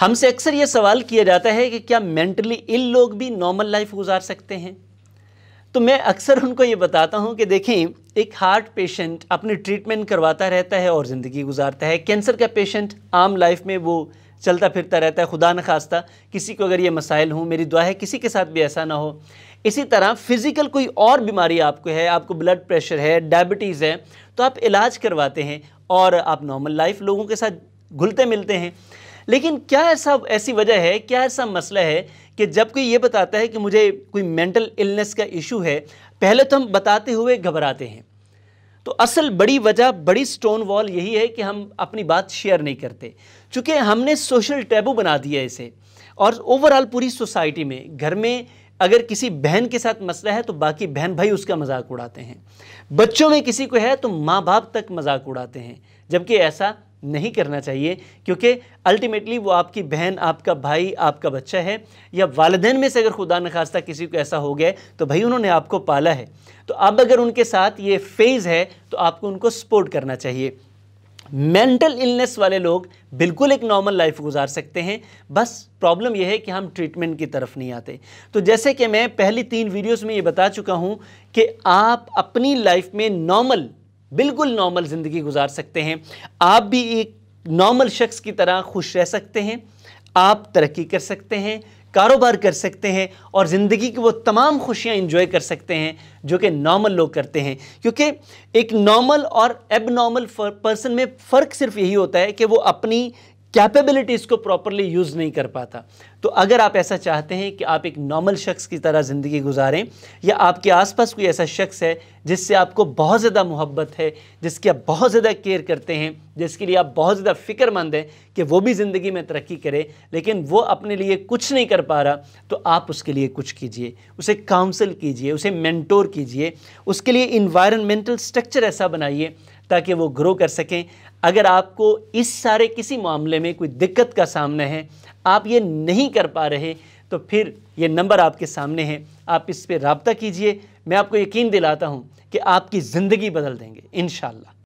हमसे अक्सर ये सवाल किया जाता है कि क्या मेंटली इल लोग भी नॉर्मल लाइफ गुजार सकते हैं तो मैं अक्सर उनको ये बताता हूँ कि देखें एक हार्ट पेशेंट अपनी ट्रीटमेंट करवाता रहता है और ज़िंदगी गुजारता है कैंसर का पेशेंट आम लाइफ में वो चलता फिरता रहता है खुदा न खास्ता किसी को अगर ये मसाइल हों मेरी दुआ है किसी के साथ भी ऐसा ना हो इसी तरह फिज़िकल कोई और बीमारी आपको है आपको ब्लड प्रेशर है डायबिटीज़ है तो आप इलाज करवाते हैं और आप नॉर्मल लाइफ लोगों के साथ घुलते मिलते हैं लेकिन क्या ऐसा ऐसी वजह है क्या ऐसा मसला है कि जब कोई ये बताता है कि मुझे कोई मेंटल इलनेस का इशू है पहले तो हम बताते हुए घबराते हैं तो असल बड़ी वजह बड़ी स्टोन वॉल यही है कि हम अपनी बात शेयर नहीं करते चूँकि हमने सोशल टैबू बना दिया इसे और ओवरऑल पूरी सोसाइटी में घर में अगर किसी बहन के साथ मसला है तो बाकी बहन भाई उसका मजाक उड़ाते हैं बच्चों में किसी को है तो माँ बाप तक मजाक उड़ाते हैं जबकि ऐसा नहीं करना चाहिए क्योंकि अल्टीमेटली वो आपकी बहन आपका भाई आपका बच्चा है या वालदेन में से अगर खुदा नखास्ता किसी को ऐसा हो गया तो भाई उन्होंने आपको पाला है तो अब अगर उनके साथ ये फेज़ है तो आपको उनको सपोर्ट करना चाहिए मेंटल इलनेस वाले लोग बिल्कुल एक नॉर्मल लाइफ गुजार सकते हैं बस प्रॉब्लम यह है कि हम ट्रीटमेंट की तरफ नहीं आते तो जैसे कि मैं पहली तीन वीडियोस में ये बता चुका हूँ कि आप अपनी लाइफ में नॉर्मल बिल्कुल नॉर्मल ज़िंदगी गुजार सकते हैं आप भी एक नॉर्मल शख्स की तरह खुश रह सकते हैं आप तरक्की कर सकते हैं कारोबार कर सकते हैं और ज़िंदगी की वो तमाम खुशियाँ इंजॉय कर सकते हैं जो कि नॉर्मल लोग करते हैं क्योंकि एक नॉर्मल और एब नॉर्मल पर्सन में फ़र्क सिर्फ यही होता है कि वो अपनी कैपेबिलिटीज़ को प्रॉपरली यूज़ नहीं कर पाता तो अगर आप ऐसा चाहते हैं कि आप एक नॉर्मल शख्स की तरह ज़िंदगी गुजारें या आपके आसपास कोई ऐसा शख्स है जिससे आपको बहुत ज़्यादा मोहब्बत है जिसकी आप बहुत ज़्यादा केयर करते हैं जिसके लिए आप बहुत ज़्यादा फ़िक्रमंद हैं कि वो भी ज़िंदगी में तरक्की करे लेकिन वो अपने लिए कुछ नहीं कर पा रहा तो आप उसके लिए कुछ कीजिए उसे काउंसिल कीजिए उसे मेंटोर कीजिए उसके लिए इन्वायरमेंटल स्ट्रक्चर ऐसा बनाइए ताकि वो ग्रो कर सकें अगर आपको इस सारे किसी मामले में कोई दिक्कत का सामना है आप ये नहीं कर पा रहे तो फिर ये नंबर आपके सामने है आप इस पर रबता कीजिए मैं आपको यकीन दिलाता हूँ कि आपकी ज़िंदगी बदल देंगे इन